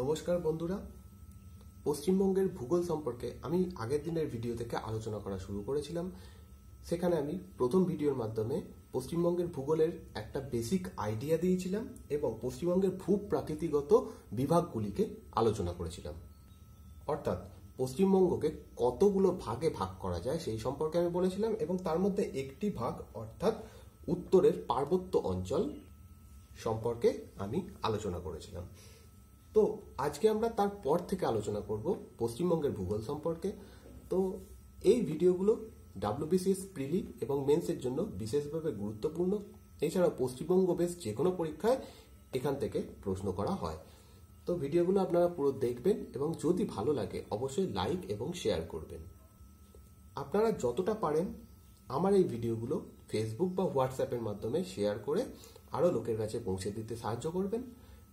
নমস্কার বন্ধুরা পশ্চিমবঙ্গের ভূগোল সম্পর্কে আমি আগের দিনের ভিডিও থেকে আলোচনা করা শুরু করেছিলাম সেখানে আমি প্রথম ভিডিওর মাধ্যমে পশ্চিমবঙ্গের ভূগোলের একটা বেসিক আইডিয়া দিয়েছিলাম এবং পশ্চিমবঙ্গের ভূ প্রাকৃতিগত বিভাগগুলিকে আলোচনা করেছিলাম অর্থাৎ পশ্চিমবঙ্গকে কতগুলো ভাগে ভাগ করা যায় সেই সম্পর্কে আমি বলেছিলাম এবং তার মধ্যে একটি ভাগ অর্থাৎ উত্তরের পার্বত্য অঞ্চল সম্পর্কে আমি আলোচনা করেছিলাম তো আজকে আমরা তারপর থেকে আলোচনা করব পশ্চিমবঙ্গের ভূগোল সম্পর্কে তো এই ভিডিওগুলো ডাব্লিউবিসিএস প্রিলি এবং মেন্সের জন্য বিশেষভাবে গুরুত্বপূর্ণ এছাড়া পশ্চিমবঙ্গ বেশ যে কোনো পরীক্ষায় এখান থেকে প্রশ্ন করা হয় তো ভিডিওগুলো আপনারা পুরো দেখবেন এবং যদি ভালো লাগে অবশ্যই লাইক এবং শেয়ার করবেন আপনারা যতটা পারেন আমার এই ভিডিওগুলো ফেসবুক বা হোয়াটসঅ্যাপের মাধ্যমে শেয়ার করে আরও লোকের কাছে পৌঁছে দিতে সাহায্য করবেন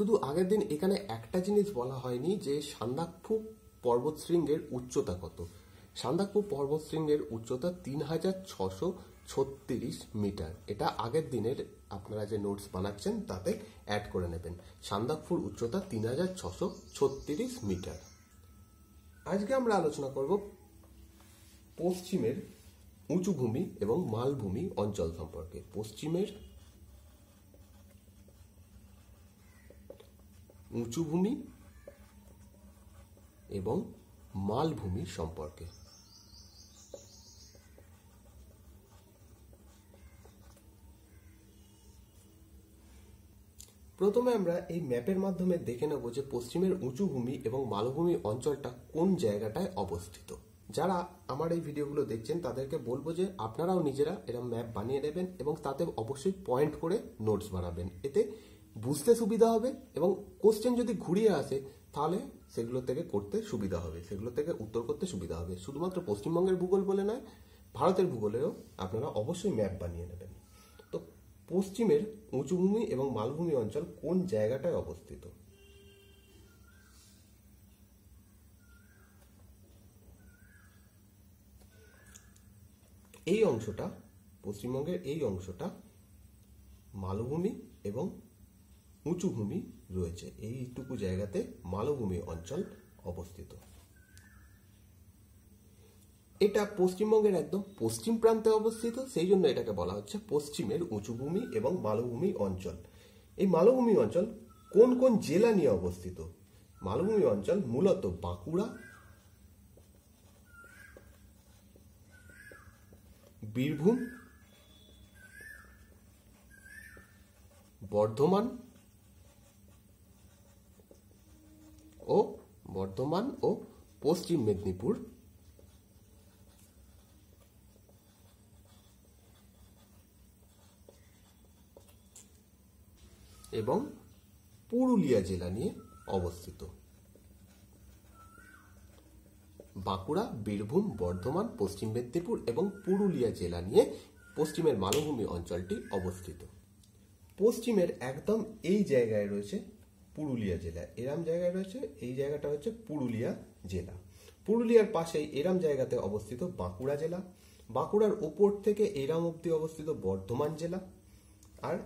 শুধু আগের দিন এখানে একটা জিনিস বলা হয়নি যে সান্দাকফু পর্বত শৃঙ্গের উচ্চতা কত সান্দাকফু পর্বত শৃঙ্গের উচ্চতা তিন হাজার ছশো ছত্রিশ মিটার এটা আগের দিনের আপনারা যে নোটস বানাচ্ছেন তাতে অ্যাড করে নেবেন সান্দাকফুর উচ্চতা তিন হাজার ছশো ছত্রিশ মিটার আজকে আমরা আলোচনা করব পশ্চিমের উঁচু ভূমি এবং মালভূমি অঞ্চল সম্পর্কে পশ্চিমের উঁচু ভূমি এবং মালভূমি সম্পর্কে প্রথমে আমরা এই ম্যাপের মাধ্যমে দেখে নেব যে পশ্চিমের উঁচু ভূমি এবং মালভূমি অঞ্চলটা কোন জায়গাটায় অবস্থিত যারা আমার এই ভিডিওগুলো দেখছেন তাদেরকে বলবো যে আপনারাও নিজেরা এরকম ম্যাপ বানিয়ে নেবেন এবং তাতে অবশ্যই পয়েন্ট করে নোটস বানাবেন এতে বুঝতে সুবিধা হবে এবং কোশ্চেন যদি ঘুরিয়ে আসে তাহলে সেগুলো থেকে করতে সুবিধা হবে সেগুলো থেকে উত্তর করতে সুবিধা হবে শুধুমাত্র পশ্চিমবঙ্গের ভূগোল বলে নয় ভারতের ভূগোলেও আপনারা অবশ্যই ম্যাপ বানিয়ে নেবেন তো পশ্চিমের উঁচুভূমি এবং মালভূমি অঞ্চল কোন জায়গাটায় অবস্থিত এই অংশটা পশ্চিমবঙ্গের এই অংশটা মালভূমি এবং উঁচু ভূমি রয়েছে এইটুকু জায়গাতে মালভূমি অঞ্চল অবস্থিত এটা পশ্চিমবঙ্গের একদম পশ্চিম প্রান্তে অবস্থিত সেই জন্য এটাকে বলা হচ্ছে পশ্চিমের উঁচুভূমি এবং মালভূমি অঞ্চল এই মালভূমি অঞ্চল কোন কোন জেলা নিয়ে অবস্থিত মালভূমি অঞ্চল মূলত বাঁকুড়া বীরভূম বর্ধমান ও বর্ধমান ও পশ্চিম মেদিনীপুর এবং পুরুলিয়া জেলা নিয়ে অবস্থিত বাঁকুড়া বীরভূম বর্ধমান পশ্চিম মেদিনীপুর এবং পুরুলিয়া জেলা নিয়ে পশ্চিমের মালভূমি অঞ্চলটি অবস্থিত পশ্চিমের একদম এই জায়গায় রয়েছে পুরুলিয়া জেলা এরাম জায়গায় রয়েছে এই জায়গাটা হচ্ছে পুরুলিয়া জেলা পুরুলিয়ার পাশেই এরাম জায়গাতে অবস্থিত বাঁকুড়া জেলা বাঁকুড়ার ওপর থেকে এরাম অব্দি অবস্থিত বর্ধমান জেলা আর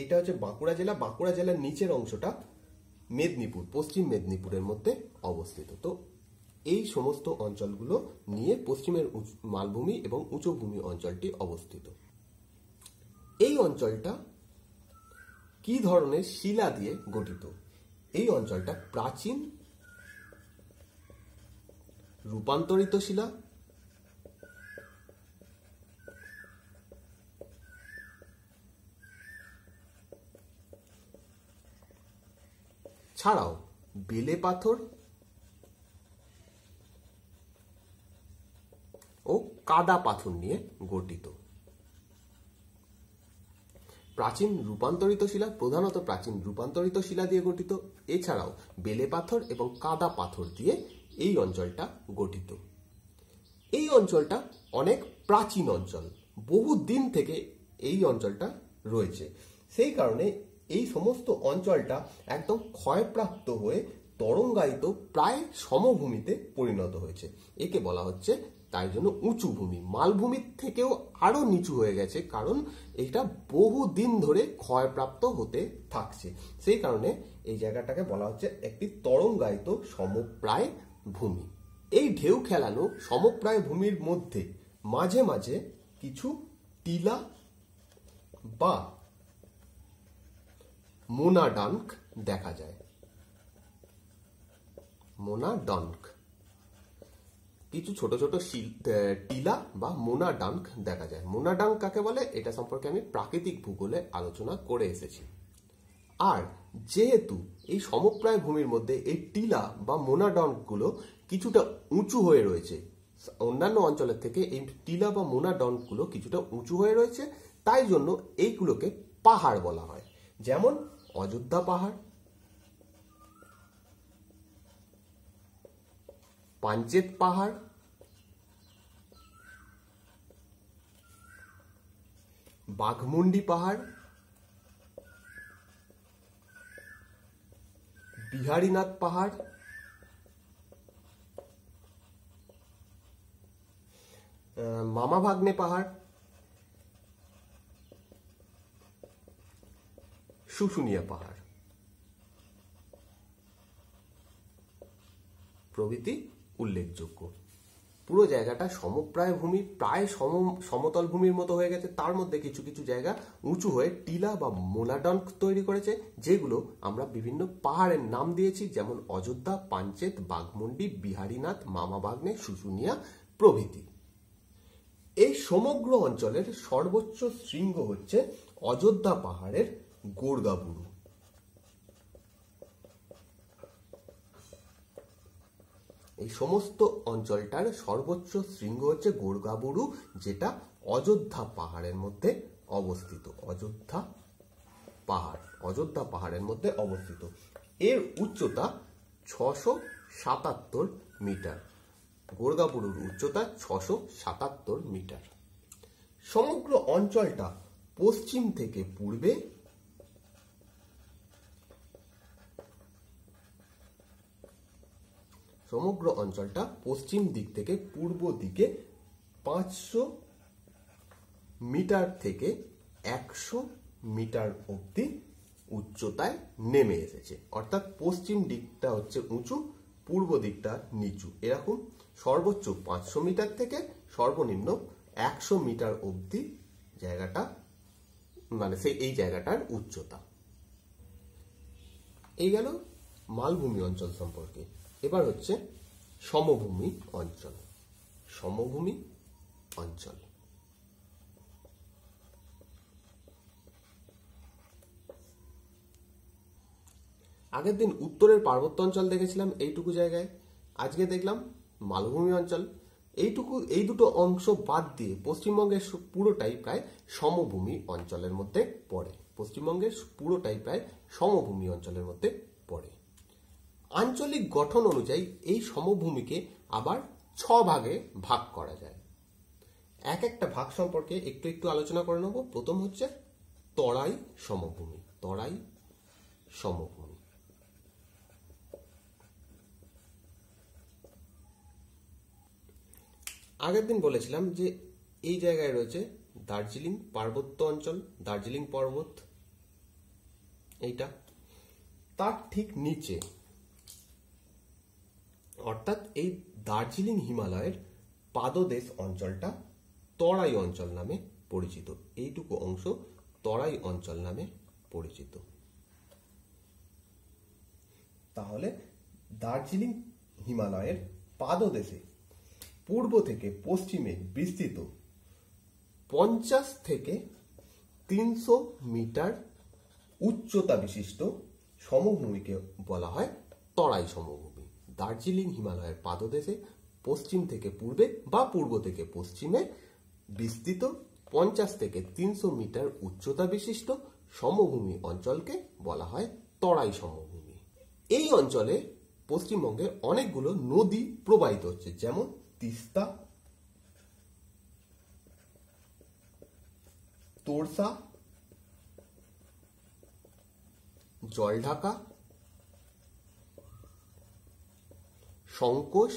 এইটা হচ্ছে বাঁকুড়া জেলা বাঁকুড়া জেলার নিচের অংশটা মেদিনীপুর পশ্চিম মেদিনীপুরের মধ্যে অবস্থিত তো এই সমস্ত অঞ্চলগুলো নিয়ে পশ্চিমের মালভূমি এবং উঁচুভূমি অঞ্চলটি অবস্থিত এই অঞ্চলটা কি ধরনের শিলা দিয়ে গঠিত এই অঞ্চলটা প্রাচীন রূপান্তরিত শিলা ছাড়াও বেলে পাথর ও কাদা পাথর নিয়ে গঠিত প্রাচীন রূপান্তরিত শিলা প্রধানত প্রাচীন রূপান্তরিত শিলা দিয়ে গঠিত এছাড়াও বেলে পাথর এবং কাদা পাথর দিয়ে এই অঞ্চলটা গঠিত এই অঞ্চলটা অনেক প্রাচীন অঞ্চল বহু দিন থেকে এই অঞ্চলটা রয়েছে সেই কারণে এই সমস্ত অঞ্চলটা একদম ক্ষয়প্রাপ্ত হয়ে তরঙ্গায়িত প্রায় সমভূমিতে পরিণত হয়েছে একে বলা হচ্ছে তাই জন্য উঁচু ভূমি মালভূমির থেকেও আরও নিচু হয়ে গেছে কারণ এটা বহু দিন ধরে ক্ষয়প্রাপ্ত হতে থাকছে সেই কারণে এই জায়গাটাকে বলা হচ্ছে একটি তরঙ্গায়িত সমপ্রায় ভূমি এই ঢেউ খেলানো সমপ্রায় ভূমির মধ্যে মাঝে মাঝে কিছু টিলা বা মোনাডানক দেখা যায় মোনাডানক কিছু ছোট ছোট টিলা বা মোনা ডাঙ্ক দেখা যায় মোনা ডাঙ্ক কাকে বলে এটা সম্পর্কে আমি প্রাকৃতিক ভূগোলে আলোচনা করে এসেছি আর যেহেতু এই সমপ্রায় ভূমির মধ্যে এই টিলা বা মোনা ডনগুলো কিছুটা উঁচু হয়ে রয়েছে অন্যান্য অঞ্চলের থেকে এই টিলা বা মোনা ডনগুলো কিছুটা উঁচু হয়ে রয়েছে তাই জন্য এইগুলোকে পাহাড় বলা হয় যেমন অযোধ্যা পাহাড় পাঞ্চেত পাহাড় বাঘমুন্ডি পাহাড় বিহারীনাথ পাহাড় মামা ভাগ্নে পাহাড় শুশুনিয়া পাহাড় প্রভৃতি উল্লেখযোগ্য পুরো জায়গাটা সমপ্রায় ভূমি প্রায় সম সমতল ভূমির মতো হয়ে গেছে তার মধ্যে কিছু কিছু জায়গা উঁচু হয়ে টিলা বা মোলাডঙ্ক তৈরি করেছে যেগুলো আমরা বিভিন্ন পাহাড়ের নাম দিয়েছি যেমন অযোধ্যা পাঞ্চেত বাঘমুন্ডি বিহারীনাথ বাগনে শুশুনিয়া প্রভৃতি এই সমগ্র অঞ্চলের সর্বোচ্চ শৃঙ্গ হচ্ছে অযোধ্যা পাহাড়ের গোর্গাবুরু এই সমস্ত অঞ্চলটার সর্বোচ্চ শৃঙ্গ হচ্ছে গোর্গাবুরু যেটা অযোধ্যা পাহাড়ের মধ্যে অবস্থিত অযোধ্যা পাহাড় অযোধ্যা পাহাড়ের মধ্যে অবস্থিত এর উচ্চতা ছশো সাতাত্তর মিটার গোর্গাপুরুর উচ্চতা ছশো সাতাত্তর মিটার সমগ্র অঞ্চলটা পশ্চিম থেকে পূর্বে সমগ্র অঞ্চলটা পশ্চিম দিক থেকে পূর্ব দিকে পাঁচশো মিটার থেকে একশো মিটার অব্দি উচ্চতায় নেমে এসেছে অর্থাৎ পশ্চিম দিকটা হচ্ছে উঁচু পূর্ব দিকটা নিচু এরকম সর্বোচ্চ পাঁচশো মিটার থেকে সর্বনিম্ন একশো মিটার অবধি জায়গাটা মানে সেই এই জায়গাটার উচ্চতা এই গেল মালভূমি অঞ্চল সম্পর্কে এবার হচ্ছে সমভূমি অঞ্চল সমভূমি অঞ্চল আগের দিন উত্তরের পার্বত্য অঞ্চল দেখেছিলাম এইটুকু জায়গায় আজকে দেখলাম মালভূমি অঞ্চল এইটুকু এই দুটো অংশ বাদ দিয়ে পশ্চিমবঙ্গের পুরোটাই প্রায় সমভূমি অঞ্চলের মধ্যে পড়ে পশ্চিমবঙ্গের পুরোটাই প্রায় সমভূমি অঞ্চলের মধ্যে পড়ে আঞ্চলিক গঠন অনুযায়ী এই সমভূমিকে আবার ছ ভাগে ভাগ করা যায় এক একটা ভাগ সম্পর্কে একটু একটু আলোচনা করে নেব প্রথম হচ্ছে তরাই সমভূমি তরাই সমভূমি আগের দিন বলেছিলাম যে এই জায়গায় রয়েছে দার্জিলিং পার্বত্য অঞ্চল দার্জিলিং পর্বত এইটা তার ঠিক নিচে অর্থাৎ এই দার্জিলিং হিমালয়ের পাদদেশ অঞ্চলটা তরাই অঞ্চল নামে পরিচিত এইটুকু অংশ তরাই অঞ্চল নামে পরিচিত তাহলে দার্জিলিং হিমালয়ের পাদদেশে পূর্ব থেকে পশ্চিমে বিস্তৃত পঞ্চাশ থেকে তিনশো মিটার উচ্চতা বিশিষ্ট সমভূমিকে বলা হয় তরাই সমভূমি দার্জিলিং হিমালয়ের পাদদেশে পশ্চিম থেকে পূর্বে বা পূর্ব থেকে পশ্চিমে বিস্তৃত পঞ্চাশ থেকে তিনশো মিটার উচ্চতা বিশিষ্ট সমভূমি অঞ্চলকে বলা হয় তরাই সমভূমি এই অঞ্চলে পশ্চিমবঙ্গে অনেকগুলো নদী প্রবাহিত হচ্ছে যেমন তিস্তা তোরসা জলঢাকা সংকোষ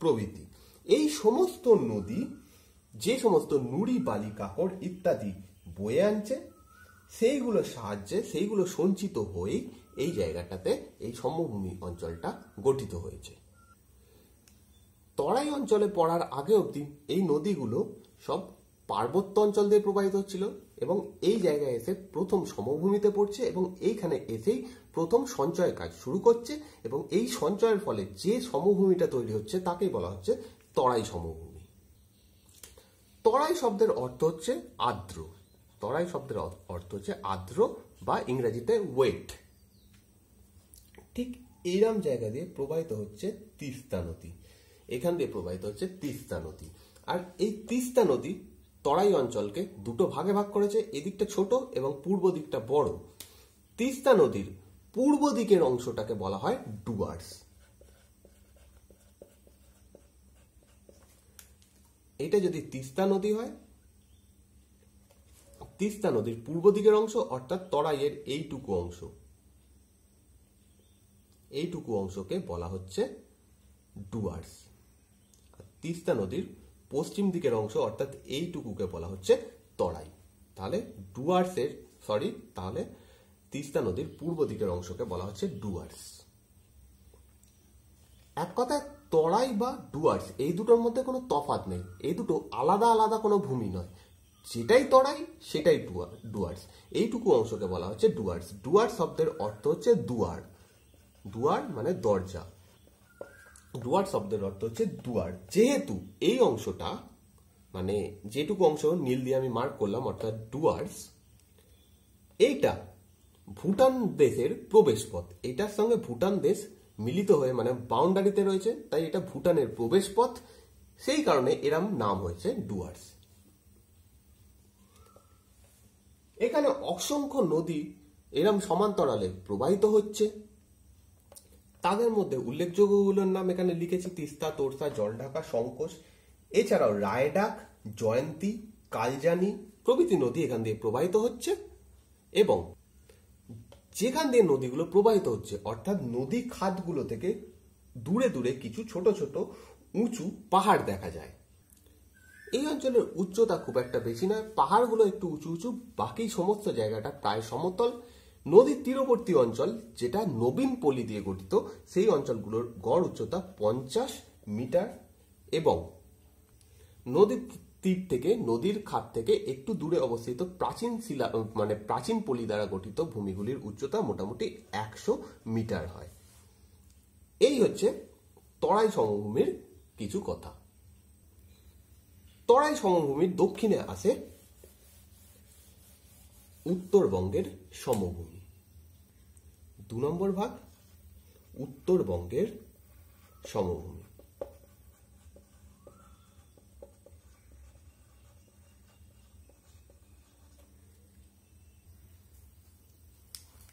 প্রভৃতি এই সমস্ত নদী যে সমস্ত নুড়ি বালি কাকড় ইত্যাদি বয়ে আনছে সেইগুলোর সাহায্যে সেইগুলো সঞ্চিত হয়েই এই জায়গাটাতে এই সমভূমি অঞ্চলটা গঠিত হয়েছে তরাই অঞ্চলে পড়ার আগে অবধি এই নদীগুলো সব পার্বত্য অঞ্চল দিয়ে প্রবাহিত হচ্ছিল এবং এই জায়গায় এসে প্রথম সমভূমিতে পড়ছে এবং এইখানে এসেই প্রথম সঞ্চয় কাজ শুরু করছে এবং এই সঞ্চয়ের ফলে যে সমভূমিটা তৈরি হচ্ছে তাকেই বলা হচ্ছে তরাই সমভূমি তরাই শব্দের অর্থ হচ্ছে আর্দ্র তরাই শব্দের অর্থ হচ্ছে আর্দ্র বা ইংরেজিতে ওয়েট ঠিক এইরাম জায়গা দিয়ে প্রবাহিত হচ্ছে তিস্তা নদী এখান দিয়ে প্রবাহিত হচ্ছে তিস্তা নদী আর এই তিস্তা নদী তরাই অঞ্চলকে দুটো ভাগে ভাগ করেছে এদিকটা ছোট এবং পূর্ব দিকটা বড় তিস্তা নদীর পূর্ব দিকের অংশটাকে বলা হয় ডুয়ার্স এটা যদি তিস্তা নদী হয় তিস্তা নদীর পূর্ব দিকের অংশ অর্থাৎ তরাইয়ের এইটুকু অংশ এইটুকু অংশকে বলা হচ্ছে ডুয়ার্স তিস্তা নদীর পশ্চিম দিকের অংশ অর্থাৎ এইটুকুকে বলা হচ্ছে তরাই তাহলে ডুয়ার্সের সরি তাহলে তিস্তা নদীর পূর্ব দিকের অংশকে বলা হচ্ছে ডুয়ার্স এক কথায় তরাই বা ডুয়ার্স এই দুটোর মধ্যে কোনো তফাত নেই এই দুটো আলাদা আলাদা কোনো ভূমি নয় যেটাই তরাই সেটাই ডুয়ার্স এইটুকু অংশকে বলা হচ্ছে ডুয়ার্স ডুয়ার্স শব্দের অর্থ হচ্ছে দুয়ার দুয়ার মানে দরজা ডুয়ার শব্দের অর্থ হচ্ছে দুয়ার যেহেতু এই অংশটা মানে যেটুকু অংশ নীল দিয়ে আমি মার্ক করলাম অর্থাৎ ডুয়ার্স এইটা ভুটান দেশের প্রবেশপথ এটার সঙ্গে ভুটান দেশ মিলিত হয়ে মানে বাউন্ডারিতে রয়েছে তাই এটা ভুটানের প্রবেশপথ সেই কারণে এরম নাম হয়েছে ডুয়ার্স এখানে অসংখ্য নদী এরম সমান্তরালে প্রবাহিত হচ্ছে তাদের মধ্যে উল্লেখযোগ্যগুলোর নাম এখানে লিখেছি তিস্তা তোরসা জলঢাকা সংকোষ এছাড়াও রায়ডাক জয়ন্তী কালজানি প্রভৃতি নদী এখান দিয়ে প্রবাহিত হচ্ছে এবং যেখান দিয়ে নদীগুলো প্রবাহিত হচ্ছে অর্থাৎ নদী খাদগুলো থেকে দূরে দূরে কিছু ছোট ছোট উঁচু পাহাড় দেখা যায় এই অঞ্চলের উচ্চতা খুব একটা বেশি নয় পাহাড়গুলো একটু উঁচু উঁচু বাকি সমস্ত জায়গাটা প্রায় সমতল নদীর তীরবর্তী অঞ্চল যেটা নবীন পলি দিয়ে গঠিত সেই অঞ্চলগুলোর গড় উচ্চতা পঞ্চাশ মিটার এবং নদীর তীর থেকে নদীর খাত থেকে একটু দূরে অবস্থিত প্রাচীন শিলা মানে প্রাচীন পলি দ্বারা গঠিত ভূমিগুলির উচ্চতা মোটামুটি একশো মিটার হয় এই হচ্ছে তরাই সমভূমির কিছু কথা তরাই সমভূমির দক্ষিণে আছে উত্তরবঙ্গের সমভূমি দু নম্বর ভাগ উত্তরবঙ্গের সমভূমি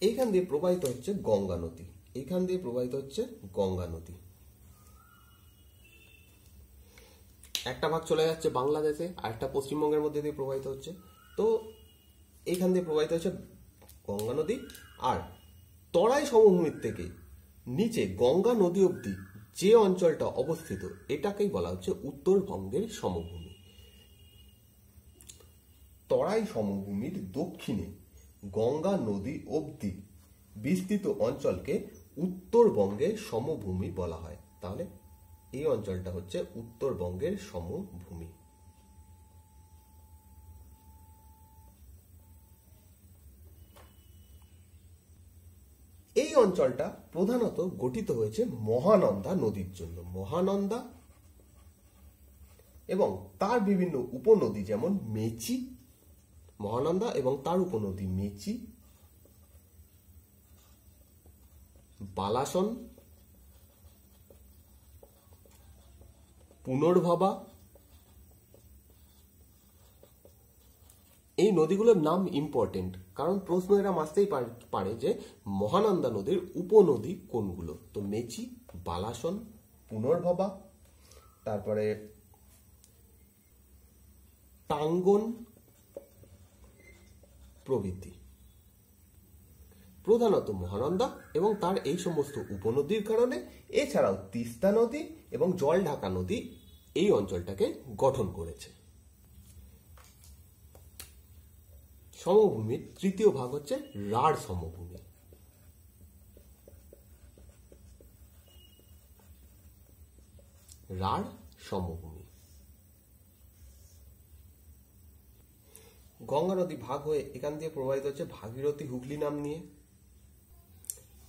এইখান দিয়ে প্রবাহিত হচ্ছে গঙ্গা নদী এইখান দিয়ে প্রবাহিত হচ্ছে গঙ্গা নদী একটা ভাগ চলে যাচ্ছে বাংলাদেশে আর একটা পশ্চিমবঙ্গের মধ্যে দিয়ে প্রবাহিত হচ্ছে তো এইখান দিয়ে প্রবাহিত হচ্ছে গঙ্গা নদী আর তরাই সমভূমির থেকে নিচে গঙ্গা নদী অবধি যে অঞ্চলটা অবস্থিত এটাকেই বলা হচ্ছে উত্তরবঙ্গের সমভূমি তরাই সমভূমির দক্ষিণে গঙ্গা নদী অবধি বিস্তৃত অঞ্চলকে উত্তরবঙ্গের সমভূমি বলা হয় তাহলে এই অঞ্চলটা হচ্ছে উত্তরবঙ্গের সমভূমি এই অঞ্চলটা প্রধানত গঠিত হয়েছে মহানন্দা নদীর জন্য মহানন্দা এবং তার বিভিন্ন উপনদী যেমন মেচি মহানন্দা এবং তার উপনদী মেচি বালাসন পুনর্ভবা এই নদীগুলোর নাম ইম্পর্টেন্ট কারণ প্রশ্ন এরা আসতেই পারে যে মহানন্দা নদীর উপনদী কোনগুলো তো মেচি বালাসন পুনর্ভবা তারপরে টাঙ্গন প্রভৃতি প্রধানত মহানন্দা এবং তার এই সমস্ত উপনদীর কারণে এছাড়াও তিস্তা নদী এবং জলঢাকা নদী এই অঞ্চলটাকে গঠন করেছে সমভূমির তৃতীয় ভাগ হচ্ছে রাঢ় সমভূমি রাঢ় সমভূমি গঙ্গা নদী ভাগ হয়ে এখান দিয়ে প্রবাহিত হচ্ছে ভাগীরথী হুগলি নাম নিয়ে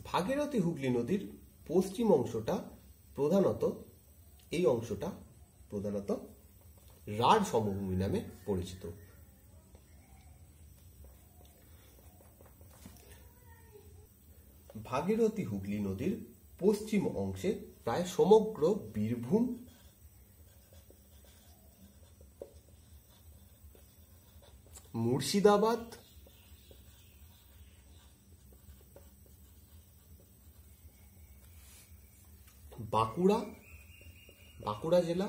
ভাগীরথী হুগলি নদীর পশ্চিম অংশটা প্রধানত এই অংশটা প্রধানত রাঢ় সমভূমি নামে পরিচিত ভাগীরথী হুগলি নদীর পশ্চিম অংশে প্রায় সমগ্র বীরভূম মুর্শিদাবাদ বাঁকুড়া বাঁকুড়া জেলা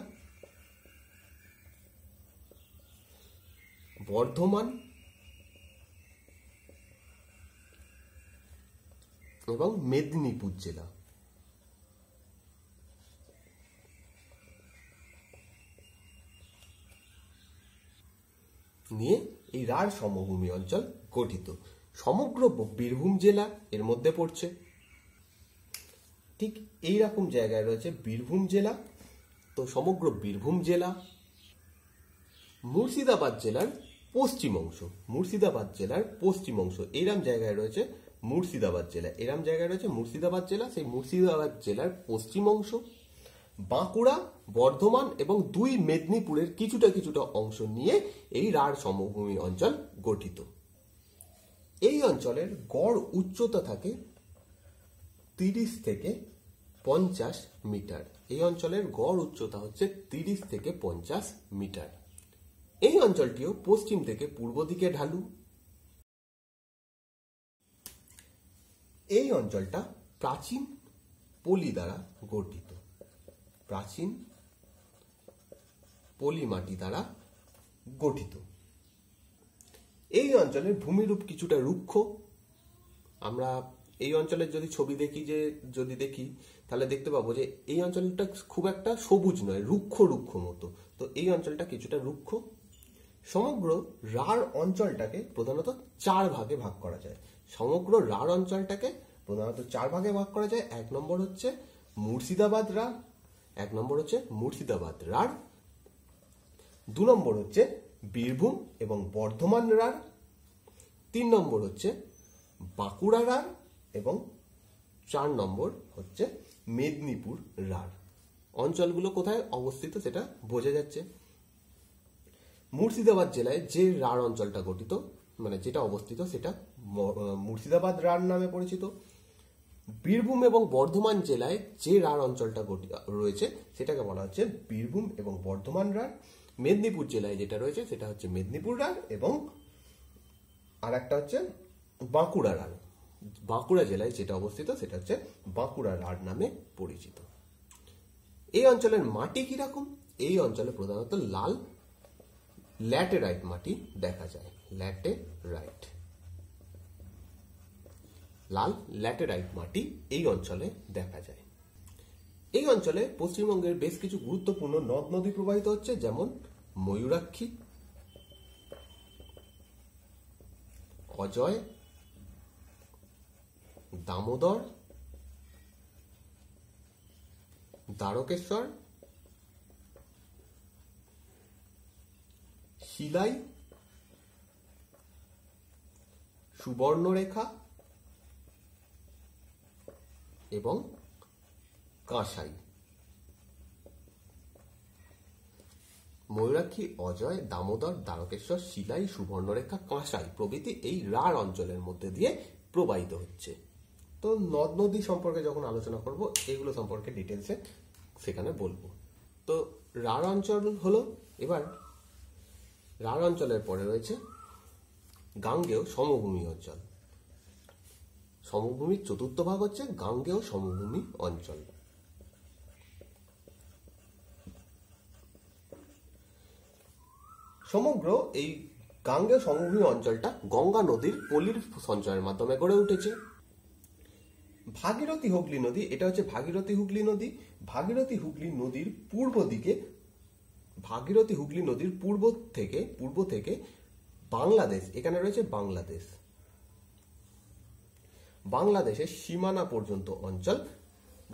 বর্ধমান এবং মেদিনীপুর জেলা নিয়ে এই রাঢ় সমভূমি অঞ্চল গঠিত সমগ্র বীরভূম জেলা এর মধ্যে পড়ছে ঠিক এই রকম জায়গায় রয়েছে বীরভূম জেলা তো সমগ্র বীরভূম জেলা মুর্শিদাবাদ জেলার পশ্চিম অংশ মুর্শিদাবাদ জেলার পশ্চিম অংশ এরম জায়গায় রয়েছে মুর্শিদাবাদ জেলা এরম জায়গায় রয়েছে মুর্শিদাবাদ জেলা সেই মুর্শিদাবাদ জেলার পশ্চিম অংশ বাঁকুড়া বর্ধমান এবং দুই মেদিনীপুরের কিছুটা কিছুটা অংশ নিয়ে এই রাঢ় সমভূমি অঞ্চল গঠিত এই অঞ্চলের গড় উচ্চতা থাকে তিরিশ থেকে পঞ্চাশ মিটার এই অঞ্চলের গড় উচ্চতা হচ্ছে তিরিশ থেকে পঞ্চাশ মিটার এই অঞ্চলটিও পশ্চিম থেকে পূর্ব দিকে ঢালু এই অঞ্চলটা প্রাচীন পলি দ্বারা গঠিত প্রাচীন পলিমাটি দ্বারা গঠিত এই অঞ্চলের ভূমিরূপ কিছুটা রুক্ষ আমরা এই অঞ্চলের যদি ছবি দেখি যে যদি দেখি তাহলে দেখতে পাবো যে এই অঞ্চলটা খুব একটা সবুজ নয় রুক্ষ রুক্ষ মতো তো এই অঞ্চলটা কিছুটা রুক্ষ সমগ্র রাঢ় অঞ্চলটাকে প্রধানত চার ভাগে ভাগ করা যায় সমগ্র রাঢ় অঞ্চলটাকে প্রধানত চার ভাগে ভাগ করা যায় এক নম্বর হচ্ছে মুর্শিদাবাদ রাঢ় এক নম্বর হচ্ছে মুর্শিদাবাদ রাঢ় দু নম্বর হচ্ছে বীরভূম এবং বর্ধমান রার তিন নম্বর হচ্ছে বাঁকুড়া রার এবং চার নম্বর হচ্ছে মেদিনীপুর রার অঞ্চলগুলো কোথায় অবস্থিত সেটা বোঝা যাচ্ছে মুর্শিদাবাদ জেলায় যে রার অঞ্চলটা গঠিত মানে যেটা অবস্থিত সেটা মুর্শিদাবাদ রার নামে পরিচিত বীরভূম এবং বর্ধমান জেলায় যে রার অঞ্চলটা রয়েছে সেটাকে বলা হচ্ছে বীরভূম এবং বর্ধমান রার মেদিনীপুর জেলায় যেটা রয়েছে সেটা হচ্ছে মেদিনীপুর রাগ এবং আর একটা হচ্ছে বাঁকুড়া রাগ বাঁকুড়া জেলায় যেটা অবস্থিত সেটা হচ্ছে বাঁকুড়া রাগ নামে পরিচিত এই অঞ্চলের মাটি কিরকম এই অঞ্চলে প্রধানত লাল ল্যাটেরাইট মাটি দেখা যায় ল্যাটেরাইট লাল ল্যাটেরাইট মাটি এই অঞ্চলে দেখা যায় এই অঞ্চলে পশ্চিমবঙ্গের বেশ কিছু গুরুত্বপূর্ণ নদ নদী প্রবাহিত হচ্ছে যেমন ময়ূরাক্ষী অজয় দামোদর দ্বারকেশ্বর শিলাই সুবর্ণরেখা এবং কাঁসাই ময়ূরাক্ষী অজয় দামোদর দ্বারকেশ্বর শিলাই সুবর্ণরেখা কাঁসাই প্রভৃতি এই রাঢ় অঞ্চলের মধ্যে দিয়ে প্রবাহিত হচ্ছে তো নদ নদী সম্পর্কে যখন আলোচনা করব এগুলো সম্পর্কে ডিটেলসে সেখানে বলবো তো রাঢ় অঞ্চল হলো এবার রাঢ় অঞ্চলের পরে রয়েছে গাঙ্গেয় সমভূমি অঞ্চল সমভূমির চতুর্থ ভাগ হচ্ছে গাঙ্গেয় সমভূমি অঞ্চল সমগ্র এই গাঙ্গেয় সমভূমি অঞ্চলটা গঙ্গা নদীর পলির সঞ্চয়ের মাধ্যমে গড়ে উঠেছে ভাগীরথী হুগলি নদী এটা হচ্ছে ভাগীরথী হুগলি নদী ভাগীরথী হুগলি নদীর পূর্ব দিকে ভাগীরথী হুগলি নদীর পূর্ব থেকে পূর্ব থেকে বাংলাদেশ এখানে রয়েছে বাংলাদেশ বাংলাদেশের সীমানা পর্যন্ত অঞ্চল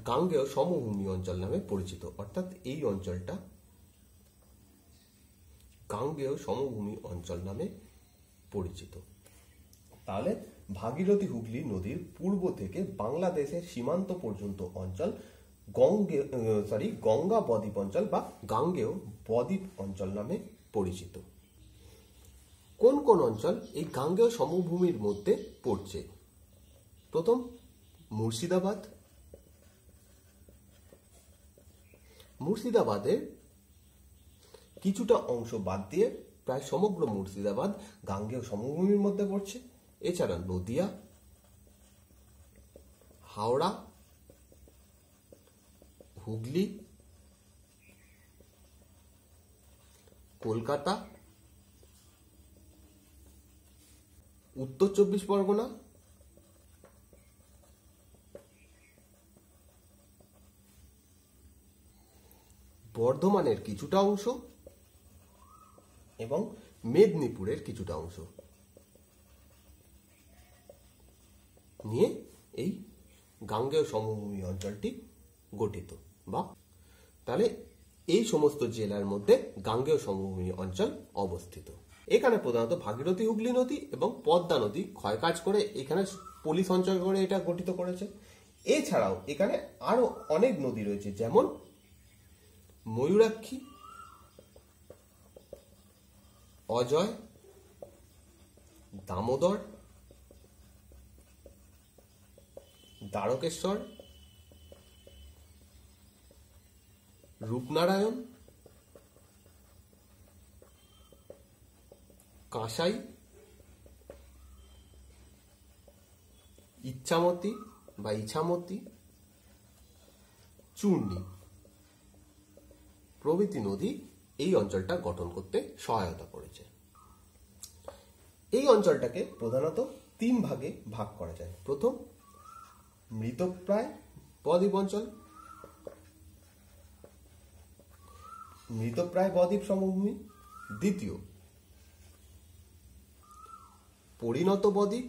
গাঙ্গেয় সমভূমি অঞ্চল নামে পরিচিত অর্থাৎ এই অঞ্চলটা গাঙ্গেয় সমভূমি অঞ্চল নামে পরিচিত তাহলে ভাগীরথী হুগলি নদীর পূর্ব থেকে বাংলাদেশের সীমান্ত পর্যন্ত অঞ্চল গঙ্গে সরি গঙ্গা বদ্বীপ অঞ্চল বা গাঙ্গেয় বদ্বীপ অঞ্চল নামে পরিচিত কোন কোন অঞ্চল এই গাঙ্গেয় সমভূমির মধ্যে পড়ছে প্রথম মুর্শিদাবাদ মুর্শিদাবাদের কিছুটা অংশ বাদ দিয়ে প্রায় সমগ্র মুর্শিদাবাদ গাঙ্গেয় সমভূমির মধ্যে পড়ছে এছাড়া নদিয়া হাওড়া হুগলি কলকাতা উত্তর চব্বিশ পরগনা বর্ধমানের কিছুটা অংশ এবং মেদিনীপুরের কিছুটা অংশ নিয়ে এই গাঙ্গেয় সমভূমি অঞ্চলটি গঠিত বা তাহলে এই সমস্ত জেলার মধ্যে গাঙ্গেয় সমভূমি অঞ্চল অবস্থিত এখানে প্রধানত ভাগীরথী হুগলি নদী এবং পদ্মা নদী ক্ষয় কাজ করে এখানে পুলিশ অঞ্চল করে এটা গঠিত করেছে এছাড়াও এখানে আরো অনেক নদী রয়েছে যেমন ময়ূরাক্ষী অজয় দামোদর দ্বারকেশ্বর রূপনারায়ণ কাঁসাই ইচ্ছামতি বা ইছামতি চূর্ণী প্রভৃতি নদী এই অঞ্চলটা গঠন করতে সহায়তা করেছে এই অঞ্চলটাকে প্রধানত তিন ভাগে ভাগ করা যায় প্রথম মৃতপ্রায় বদ্বীপ অঞ্চল মৃতপ্রায় বদ্বীপ সমভূমি দ্বিতীয় পরিণত বদ্বীপ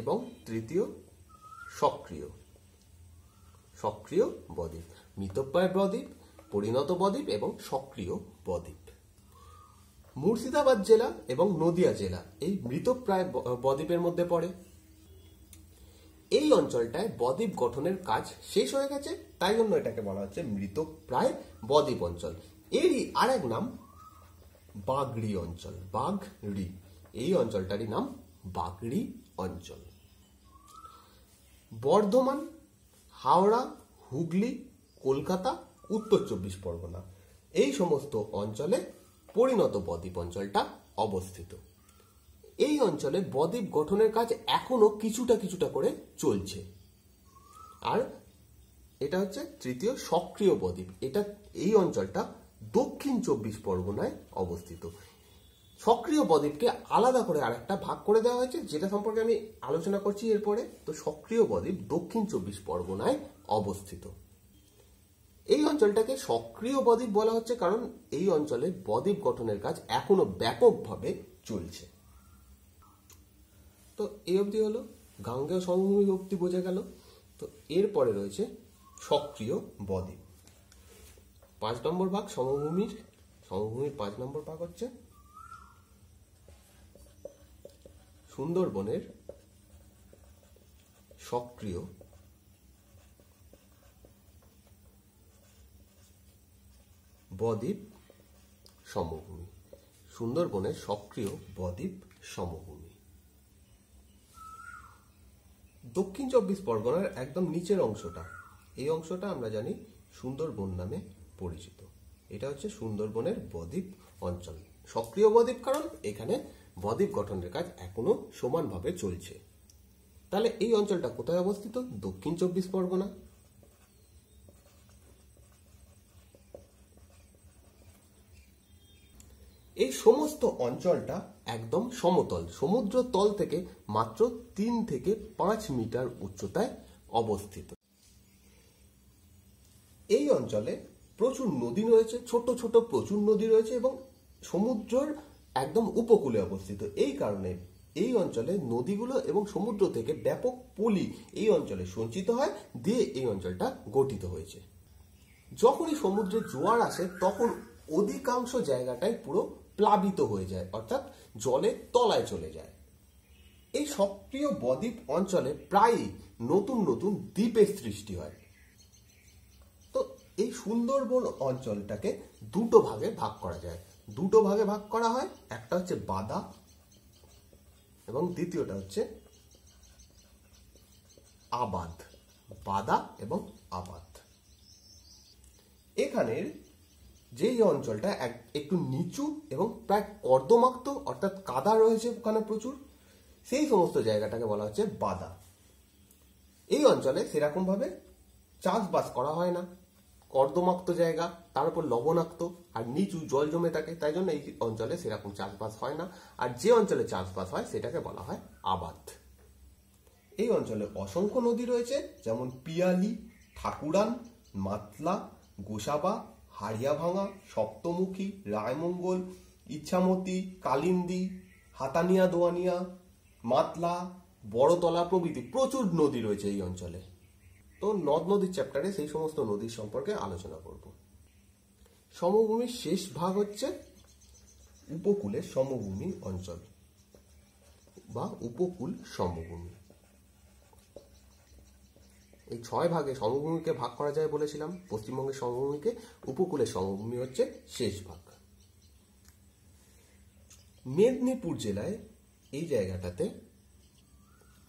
এবং তৃতীয় সক্রিয় সক্রিয় বদ্বীপ মৃতপ্রায় বদ্বীপ পরিণত বদ্বীপ এবং সক্রিয় বদ্বীপ মুর্শিদাবাদ জেলা এবং নদিয়া জেলা এই মৃতপ্রায় বদ্বীপের মধ্যে পড়ে এই অঞ্চলটায় বদ্বীপ গঠনের কাজ শেষ হয়ে গেছে তাই জন্য এটাকে বলা হচ্ছে মৃতপ্রায় বদ্বীপ অঞ্চল এরই আর এক নাম বাগড়ি অঞ্চল বাগড়ি এই অঞ্চলটারই নাম বাগড়ি অঞ্চল বর্ধমান হাওড়া হুগলি কলকাতা উত্তর চব্বিশ পরগনা এই সমস্ত অঞ্চলে পরিণত বদ্বীপ অঞ্চলটা অবস্থিত এই অঞ্চলে বদ্বীপ গঠনের কাজ এখনও কিছুটা কিছুটা করে চলছে আর এটা হচ্ছে তৃতীয় সক্রিয় বদ্বীপ এটা এই অঞ্চলটা দক্ষিণ চব্বিশ পরগনায় অবস্থিত সক্রিয় বদ্বীপকে আলাদা করে আরেকটা ভাগ করে দেওয়া হয়েছে যেটা সম্পর্কে আমি আলোচনা করছি এরপরে তো সক্রিয় বদ্বীপ দক্ষিণ চব্বিশ পরগনায় অবস্থিত এই অঞ্চলটাকে সক্রিয় বদ্বীপ বলা হচ্ছে কারণ এই অঞ্চলে বদ্বীপ গঠনের কাজ এখনো ব্যাপকভাবে চলছে তো এই অবধি হলো গাঙ্গেয় সমভূমি অবধি বোঝা গেল তো এরপরে রয়েছে সক্রিয় বদ্বীপ পাঁচ নম্বর ভাগ সমভূমির সমভূমির পাঁচ নম্বর ভাগ হচ্ছে সুন্দরবনের সক্রিয় বদ্বীপ সমভূমি সুন্দরবনের সক্রিয় বদ্বীপ সমভূমি দক্ষিণ চব্বিশ পরগনার একদম নিচের অংশটা এই অংশটা আমরা জানি সুন্দরবন নামে পরিচিত এটা হচ্ছে সুন্দরবনের বদ্বীপ অঞ্চল সক্রিয় বদ্বীপ কারণ এখানে বদ্বীপ গঠনের কাজ এখনো সমানভাবে চলছে তাহলে এই অঞ্চলটা কোথায় অবস্থিত দক্ষিণ চব্বিশ পরগনা এই সমস্ত অঞ্চলটা একদম সমতল সমুদ্র তল থেকে মাত্র তিন থেকে পাঁচ মিটার উচ্চতায় অবস্থিত এই অঞ্চলে প্রচুর নদী রয়েছে ছোট ছোট প্রচুর নদী রয়েছে এবং সমুদ্রের একদম উপকূলে অবস্থিত এই কারণে এই অঞ্চলে নদীগুলো এবং সমুদ্র থেকে ব্যাপক পলি এই অঞ্চলে সঞ্চিত হয় দিয়ে এই অঞ্চলটা গঠিত হয়েছে যখনই সমুদ্রে জোয়ার আসে তখন অধিকাংশ জায়গাটাই পুরো প্লাবিত হয়ে যায় অর্থাৎ জলের তলায় চলে যায় এই সক্রিয় বদ্বীপ অঞ্চলে প্রায়ই নতুন নতুন দ্বীপের সৃষ্টি হয় তো এই সুন্দরবন অঞ্চলটাকে দুটো ভাগে ভাগ করা যায় দুটো ভাগে ভাগ করা হয় একটা হচ্ছে বাদা এবং দ্বিতীয়টা হচ্ছে আবাদ বাদা এবং আবাদ এখানের যে অঞ্চলটা অঞ্চলটা একটু নিচু এবং প্রায় কর্দমাক্ত অর্থাৎ কাদা রয়েছে ওখানে প্রচুর সেই সমস্ত জায়গাটাকে বলা হচ্ছে বাদা এই অঞ্চলে সেরকমভাবে চাষবাস করা হয় না কর্দমাক্ত জায়গা তার উপর লবণাক্ত আর নিচু জল জমে থাকে তাই জন্য এই অঞ্চলে সেরকম চাষবাস হয় না আর যে অঞ্চলে চাষবাস হয় সেটাকে বলা হয় আবাদ এই অঞ্চলে অসংখ্য নদী রয়েছে যেমন পিয়ালি ঠাকুরান মাতলা গোসাবা হাড়িয়াভাঙা সপ্তমুখী রায়মঙ্গল ইচ্ছামতি কালিন্দি হাতানিয়া দোয়ানিয়া মাতলা বড়তলা প্রভৃতি প্রচুর নদী রয়েছে এই অঞ্চলে তো নদ নদীর চ্যাপ্টারে সেই সমস্ত নদীর সম্পর্কে আলোচনা করব সমভূমির শেষ ভাগ হচ্ছে উপকূলের সমভূমি অঞ্চল বা উপকূল সমভূমি এই ছয় ভাগে সমভূমিকে ভাগ করা যায় বলেছিলাম পশ্চিমবঙ্গের সমভূমিকে উপকূলের সমভূমি হচ্ছে শেষ ভাগ মেদিনীপুর জেলায় এই জায়গাটাতে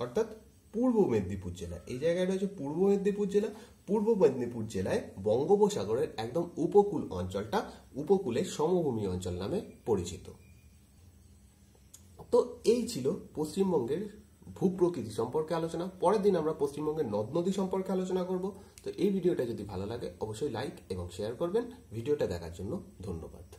অর্থাৎ পূর্ব মেদিনীপুর জেলা এই জায়গাটা হচ্ছে পূর্ব মেদিনীপুর জেলা পূর্ব মেদিনীপুর জেলায় বঙ্গোপসাগরের একদম উপকূল অঞ্চলটা উপকূলের সমভূমি অঞ্চল নামে পরিচিত তো এই ছিল পশ্চিমবঙ্গের ভূপ্রকৃতি সম্পর্কে আলোচনা পরের দিন আমরা পশ্চিমবঙ্গের নদ নদী সম্পর্কে আলোচনা করব তো এই ভিডিওটা যদি ভালো লাগে অবশ্যই লাইক এবং শেয়ার করবেন ভিডিওটা দেখার জন্য ধন্যবাদ